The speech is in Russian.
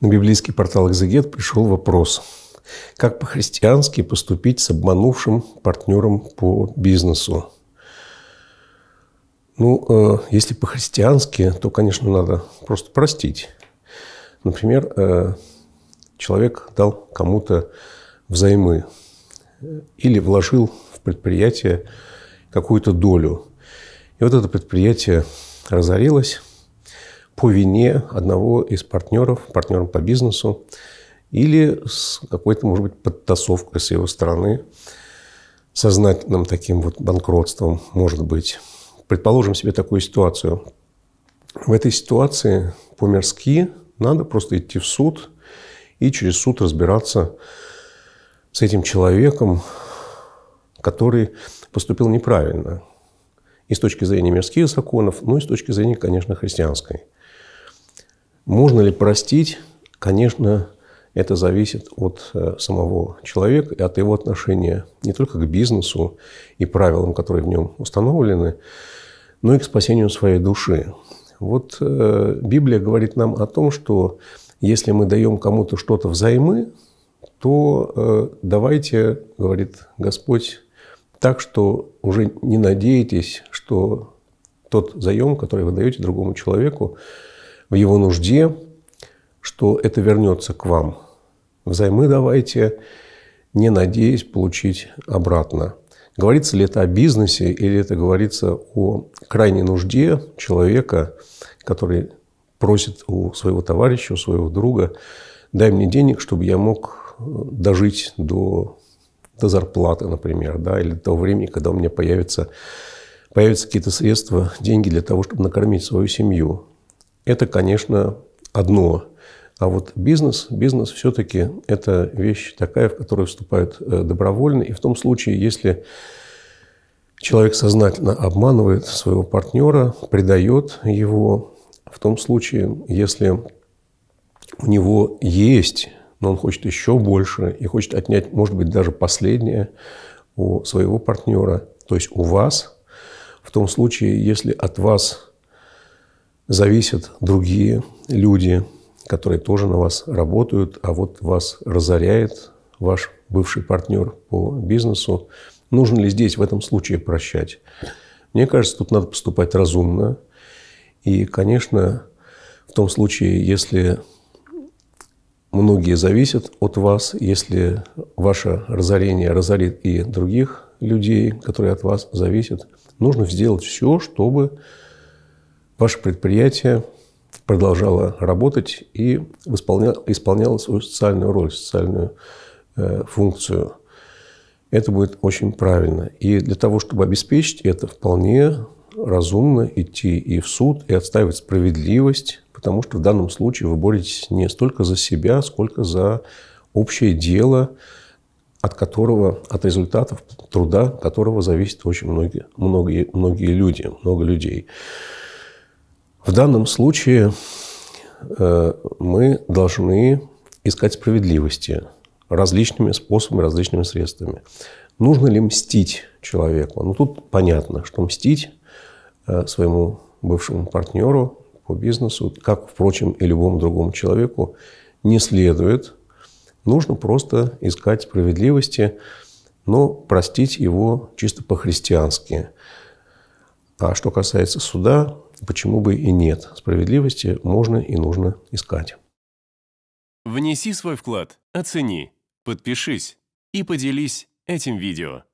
На библейский портал «Экзегет» пришел вопрос. Как по-христиански поступить с обманувшим партнером по бизнесу? Ну, э, если по-христиански, то, конечно, надо просто простить. Например, э, человек дал кому-то взаймы э, или вложил в предприятие какую-то долю. И вот это предприятие разорилось, по вине одного из партнеров, партнером по бизнесу, или с какой-то, может быть, подтасовкой с его стороны, сознательным таким вот банкротством, может быть. Предположим себе такую ситуацию. В этой ситуации по-мирски надо просто идти в суд и через суд разбираться с этим человеком, который поступил неправильно. И с точки зрения мирских законов, ну и с точки зрения, конечно, христианской – можно ли простить? Конечно, это зависит от э, самого человека и от его отношения не только к бизнесу и правилам, которые в нем установлены, но и к спасению своей души. Вот э, Библия говорит нам о том, что если мы даем кому-то что-то взаймы, то э, давайте, говорит Господь, так, что уже не надеетесь, что тот заем, который вы даете другому человеку, в его нужде, что это вернется к вам. Взаймы давайте, не надеясь получить обратно. Говорится ли это о бизнесе или это говорится о крайней нужде человека, который просит у своего товарища, у своего друга, дай мне денег, чтобы я мог э, дожить до, до зарплаты, например, да, или до того времени, когда у меня появится появятся какие-то средства, деньги для того, чтобы накормить свою семью это, конечно, одно. А вот бизнес, бизнес все-таки это вещь такая, в которую вступают э, добровольно. И в том случае, если человек сознательно обманывает своего партнера, предает его, в том случае, если у него есть, но он хочет еще больше и хочет отнять, может быть, даже последнее у своего партнера, то есть у вас, в том случае, если от вас зависят другие люди, которые тоже на вас работают, а вот вас разоряет ваш бывший партнер по бизнесу. Нужно ли здесь в этом случае прощать? Мне кажется, тут надо поступать разумно. И, конечно, в том случае, если многие зависят от вас, если ваше разорение разорит и других людей, которые от вас зависят, нужно сделать все, чтобы ваше предприятие продолжало работать и исполняло, исполняло свою социальную роль, социальную э, функцию. Это будет очень правильно. И для того, чтобы обеспечить это, вполне разумно идти и в суд, и отстаивать справедливость, потому что в данном случае вы боретесь не столько за себя, сколько за общее дело, от которого, от результатов труда которого зависит очень многие, многие, многие люди, много людей. В данном случае э, мы должны искать справедливости различными способами, различными средствами. Нужно ли мстить человеку? Ну, тут понятно, что мстить э, своему бывшему партнеру по бизнесу, как, впрочем, и любому другому человеку, не следует. Нужно просто искать справедливости, но простить его чисто по-христиански. А что касается суда, почему бы и нет. Справедливости можно и нужно искать. Внеси свой вклад, оцени, подпишись и поделись этим видео.